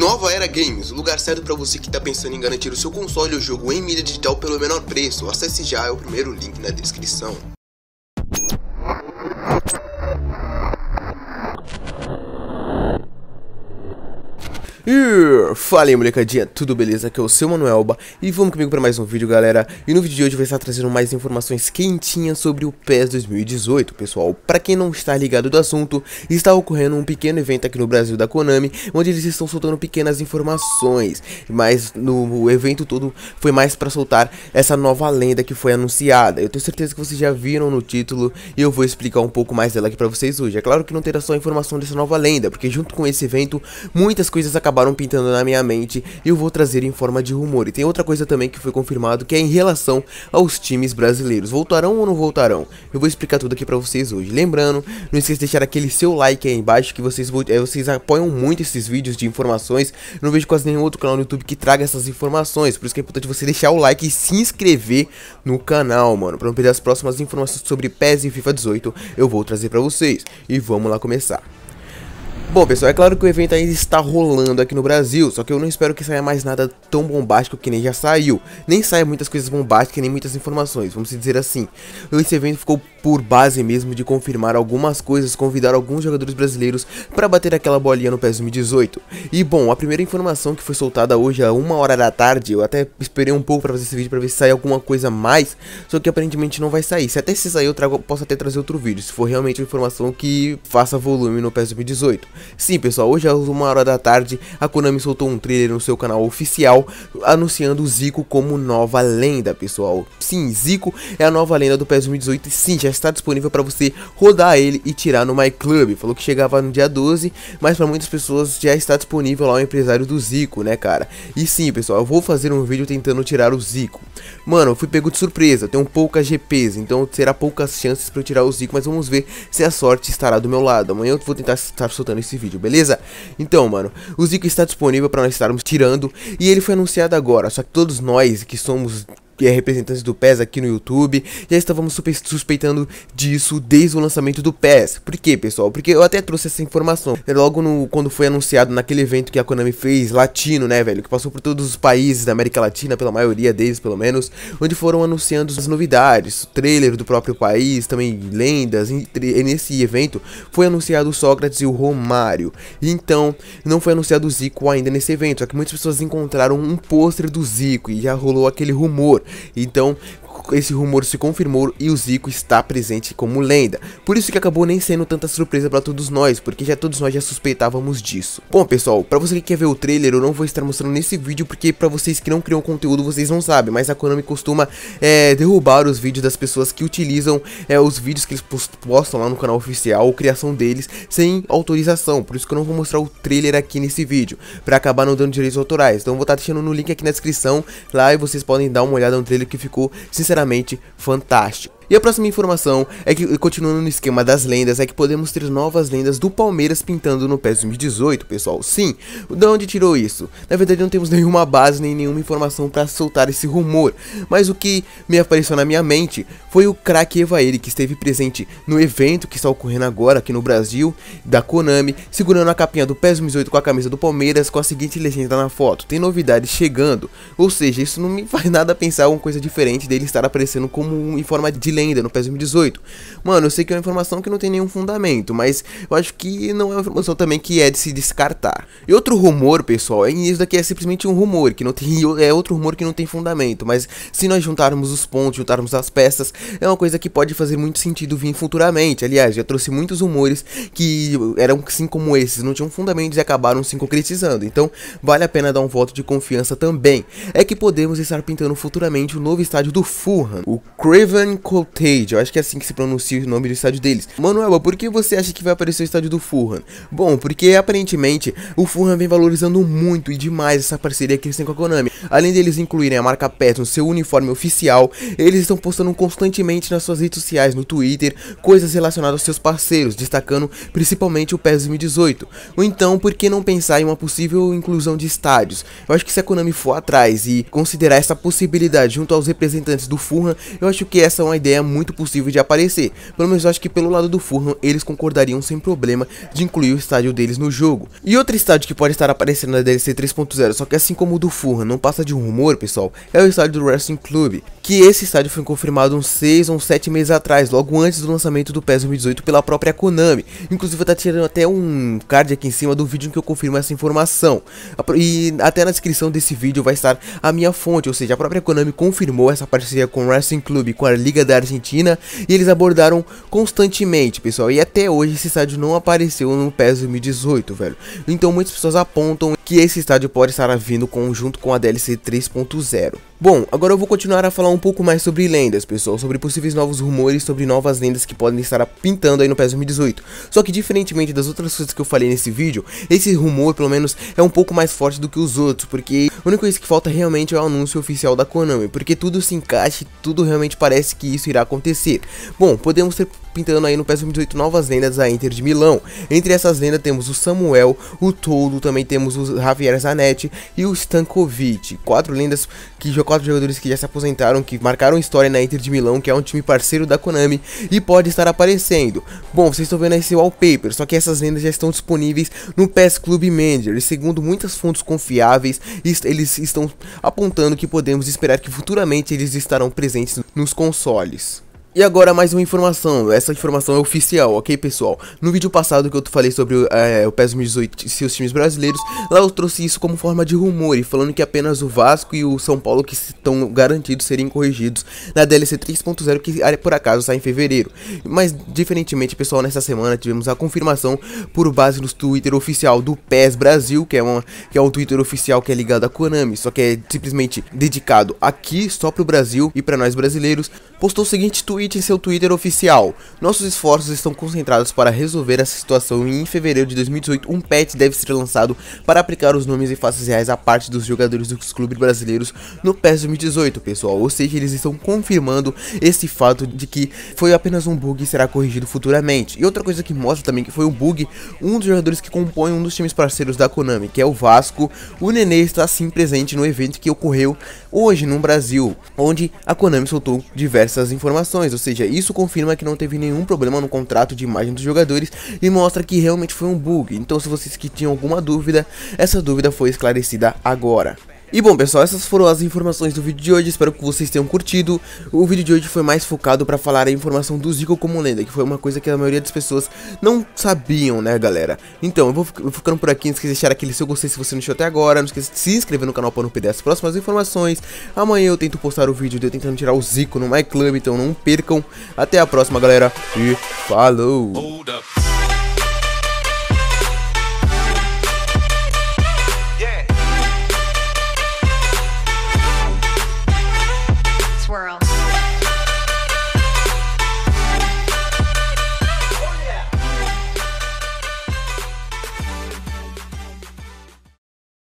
Nova Era Games, o lugar certo para você que está pensando em garantir o seu console ou jogo em mídia digital pelo menor preço. Acesse já é o primeiro link na descrição. E fala aí molecadinha, tudo beleza? Aqui é o seu Manuelba e vamos comigo para mais um vídeo galera E no vídeo de hoje eu vou estar trazendo mais informações quentinhas sobre o PES 2018 Pessoal, para quem não está ligado do assunto, está ocorrendo um pequeno evento aqui no Brasil da Konami Onde eles estão soltando pequenas informações Mas no evento todo foi mais para soltar essa nova lenda que foi anunciada Eu tenho certeza que vocês já viram no título e eu vou explicar um pouco mais dela aqui para vocês hoje É claro que não terá só informação dessa nova lenda, porque junto com esse evento muitas coisas acabaram acabaram pintando na minha mente e eu vou trazer em forma de rumor. E tem outra coisa também que foi confirmado que é em relação aos times brasileiros. Voltarão ou não voltarão? Eu vou explicar tudo aqui pra vocês hoje. Lembrando, não esqueça de deixar aquele seu like aí embaixo que vocês, é, vocês apoiam muito esses vídeos de informações. Eu não vejo quase nenhum outro canal no YouTube que traga essas informações. Por isso que é importante você deixar o like e se inscrever no canal, mano. Pra não perder as próximas informações sobre PES e FIFA 18 eu vou trazer pra vocês. E vamos lá começar. Bom pessoal, é claro que o evento ainda está rolando aqui no Brasil, só que eu não espero que saia mais nada tão bombástico que nem já saiu. Nem saia muitas coisas bombásticas, nem muitas informações, vamos dizer assim. Esse evento ficou por base mesmo de confirmar algumas coisas, convidar alguns jogadores brasileiros para bater aquela bolinha no PES 2018. E bom, a primeira informação que foi soltada hoje a uma hora da tarde, eu até esperei um pouco para fazer esse vídeo para ver se sai alguma coisa mais, só que aparentemente não vai sair. Se até se sair eu trago, posso até trazer outro vídeo, se for realmente uma informação que faça volume no PES 2018. Sim, pessoal, hoje às 1 hora da tarde, a Konami soltou um trailer no seu canal oficial anunciando o Zico como nova lenda, pessoal. Sim, Zico é a nova lenda do PES 2018 e sim, já está disponível para você rodar ele e tirar no MyClub. Falou que chegava no dia 12, mas para muitas pessoas já está disponível lá o empresário do Zico, né, cara? E sim, pessoal, eu vou fazer um vídeo tentando tirar o Zico. Mano, eu fui pego de surpresa, tenho poucas GPs, então será poucas chances para eu tirar o Zico, mas vamos ver se a sorte estará do meu lado. Amanhã eu vou tentar estar soltando esse esse vídeo, beleza? Então, mano, o Zico está disponível para nós estarmos tirando e ele foi anunciado agora, só que todos nós que somos é representantes do PES aqui no YouTube. Já estávamos suspeitando disso desde o lançamento do PES. Por quê, pessoal? Porque eu até trouxe essa informação é logo no, quando foi anunciado naquele evento que a Konami fez, latino, né, velho? Que passou por todos os países da América Latina, pela maioria deles, pelo menos, onde foram anunciando as novidades, o trailer do próprio país, também lendas. E, e nesse evento foi anunciado o Sócrates e o Romário. Então, não foi anunciado o Zico ainda nesse evento, só que muitas pessoas encontraram um pôster do Zico e já rolou aquele rumor. Então, esse rumor se confirmou e o Zico está presente como lenda. Por isso que acabou nem sendo tanta surpresa para todos nós, porque já todos nós já suspeitávamos disso. Bom pessoal, para você que quer ver o trailer, eu não vou estar mostrando nesse vídeo, porque para vocês que não criam conteúdo, vocês não sabem, mas a Konami costuma é, derrubar os vídeos das pessoas que utilizam é, os vídeos que eles postam lá no canal oficial, ou criação deles, sem autorização, por isso que eu não vou mostrar o trailer aqui nesse vídeo, para acabar não dando direitos autorais. Então eu vou estar tá deixando no link aqui na descrição, lá e vocês podem dar uma olhada no trailer que ficou, sinceramente, verdadeiramente fantástico. E a próxima informação é que, continuando no esquema das lendas, é que podemos ter novas lendas do Palmeiras pintando no PES 2018, pessoal. Sim, de onde tirou isso? Na verdade não temos nenhuma base nem nenhuma informação para soltar esse rumor, mas o que me apareceu na minha mente foi o craque Evair que esteve presente no evento que está ocorrendo agora aqui no Brasil, da Konami, segurando a capinha do PES 2018 com a camisa do Palmeiras com a seguinte legenda na foto, tem novidades chegando, ou seja, isso não me faz nada pensar alguma coisa diferente dele estar aparecendo como um, em forma de ainda no PES 2018. Mano, eu sei que é uma informação que não tem nenhum fundamento, mas eu acho que não é uma informação também que é de se descartar. E outro rumor, pessoal, é isso daqui é simplesmente um rumor, que não tem é outro rumor que não tem fundamento, mas se nós juntarmos os pontos, juntarmos as peças, é uma coisa que pode fazer muito sentido vir futuramente. Aliás, já trouxe muitos rumores que eram assim como esses, não tinham fundamentos e acabaram se concretizando. Então, vale a pena dar um voto de confiança também. É que podemos estar pintando futuramente o novo estádio do Fulham, o Craven Cottage Tade, eu acho que é assim que se pronuncia o nome do estádio deles. Manuela, por que você acha que vai aparecer o estádio do Fulham? Bom, porque aparentemente o Fulham vem valorizando muito e demais essa parceria que eles têm com a Konami. Além deles incluírem a marca PES no seu uniforme oficial, eles estão postando constantemente nas suas redes sociais, no Twitter, coisas relacionadas aos seus parceiros, destacando principalmente o PES 2018. Ou então, por que não pensar em uma possível inclusão de estádios? Eu acho que se a Konami for atrás e considerar essa possibilidade junto aos representantes do Fulham, eu acho que essa é uma ideia é muito possível de aparecer. Pelo menos eu acho que pelo lado do Fulham eles concordariam sem problema de incluir o estádio deles no jogo. E outro estádio que pode estar aparecendo na DLC 3.0, só que assim como o do Fulham não passa de um rumor, pessoal, é o estádio do Wrestling Club, que esse estádio foi confirmado uns 6 ou 7 meses atrás, logo antes do lançamento do PES 2018 pela própria Konami. Inclusive eu tá tirando até um card aqui em cima do vídeo em que eu confirmo essa informação. E até na descrição desse vídeo vai estar a minha fonte, ou seja, a própria Konami confirmou essa parceria com o Wrestling Club, com a Liga da Arte Argentina e eles abordaram constantemente, pessoal. E até hoje esse estádio não apareceu no PES 2018, velho. Então muitas pessoas apontam que esse estádio pode estar vindo conjunto com a DLC 3.0. Bom, agora eu vou continuar a falar um pouco mais sobre lendas, pessoal, sobre possíveis novos rumores, sobre novas lendas que podem estar pintando aí no PES 2018. Só que diferentemente das outras coisas que eu falei nesse vídeo, esse rumor pelo menos é um pouco mais forte do que os outros, porque a única coisa que falta realmente é o anúncio oficial da Konami, porque tudo se encaixa e tudo realmente parece que isso irá acontecer. Bom, podemos ter pintando aí no PES 2018 novas lendas da Inter de Milão. Entre essas lendas temos o Samuel, o Toldo, também temos o Javier Zanetti e o Stankovic. Quatro lendas, que quatro jogadores que já se aposentaram, que marcaram história na Inter de Milão, que é um time parceiro da Konami e pode estar aparecendo. Bom, vocês estão vendo esse wallpaper, só que essas lendas já estão disponíveis no PES Club Manager e segundo muitas fontes confiáveis, eles estão apontando que podemos esperar que futuramente eles estarão presentes nos consoles. E agora mais uma informação, essa informação é oficial, ok pessoal? No vídeo passado que eu falei sobre é, o PES 2018 e seus times brasileiros, lá eu trouxe isso como forma de rumor e falando que apenas o Vasco e o São Paulo que estão garantidos serem corrigidos na DLC 3.0 que é, por acaso sai em fevereiro. Mas diferentemente pessoal, nessa semana tivemos a confirmação por base no Twitter oficial do PES Brasil, que é, uma, que é um Twitter oficial que é ligado à Konami, só que é simplesmente dedicado aqui só para o Brasil e para nós brasileiros, postou o seguinte tweet tweet em seu Twitter oficial. Nossos esforços estão concentrados para resolver essa situação e em fevereiro de 2018 um patch deve ser lançado para aplicar os nomes e faces reais à parte dos jogadores dos clubes brasileiros no PES 2018, pessoal. Ou seja, eles estão confirmando esse fato de que foi apenas um bug e será corrigido futuramente. E outra coisa que mostra também que foi um bug, um dos jogadores que compõe um dos times parceiros da Konami, que é o Vasco, o Nenê está sim presente no evento que ocorreu hoje no Brasil, onde a Konami soltou diversas informações mais, ou seja, isso confirma que não teve nenhum problema no contrato de imagem dos jogadores e mostra que realmente foi um bug. Então se vocês que tinham alguma dúvida, essa dúvida foi esclarecida agora. E bom pessoal, essas foram as informações do vídeo de hoje, espero que vocês tenham curtido. O vídeo de hoje foi mais focado para falar a informação do Zico como lenda, que foi uma coisa que a maioria das pessoas não sabiam, né galera? Então, eu vou, vou ficando por aqui, não esqueça de deixar aquele seu gostei se você não deixou até agora, não esqueça de se inscrever no canal para não perder as próximas informações. Amanhã eu tento postar o vídeo de eu tentando tirar o Zico no MyClub, então não percam. Até a próxima galera e falou!